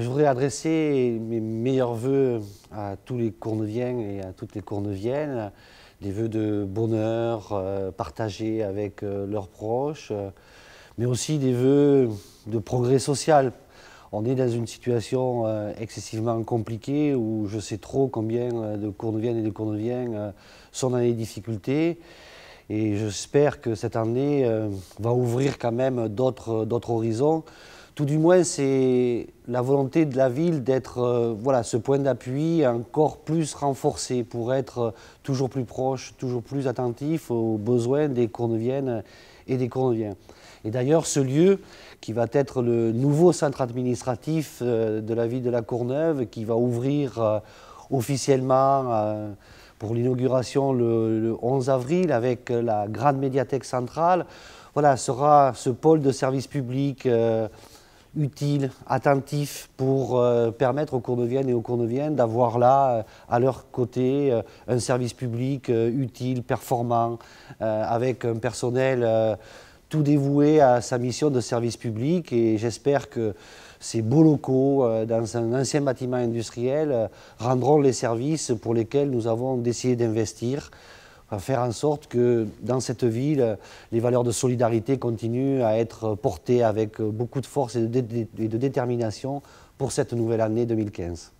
Je voudrais adresser mes meilleurs voeux à tous les Courneviens et à toutes les Courneviennes, des voeux de bonheur euh, partagés avec euh, leurs proches, euh, mais aussi des voeux de progrès social. On est dans une situation excessivement compliquée où je sais trop combien de Courneviennes et de Courneviennes sont dans les difficultés. Et j'espère que cette année va ouvrir quand même d'autres horizons tout du moins, c'est la volonté de la ville d'être euh, voilà, ce point d'appui encore plus renforcé pour être euh, toujours plus proche, toujours plus attentif aux besoins des Courneviennes et des Courneviens. Et d'ailleurs, ce lieu, qui va être le nouveau centre administratif euh, de la ville de la Courneuve, qui va ouvrir officiellement pour l'inauguration le, 11 avril avec la grande médiathèque centrale, voilà, sera ce pôle de service public utile, attentif pour euh, permettre aux Courneviennes et aux Courneviennes d'avoir là, euh, à leur côté, euh, un service public utile, performant, avec un personnel tout dévoué à sa mission de service public. Et j'espère que ces beaux locaux, dans un ancien bâtiment industriel, rendront les services pour lesquels nous avons décidé d'investir à faire en sorte que dans cette ville, les valeurs de solidarité continuent à être portées avec beaucoup de force et de, et de détermination pour cette nouvelle année 2015.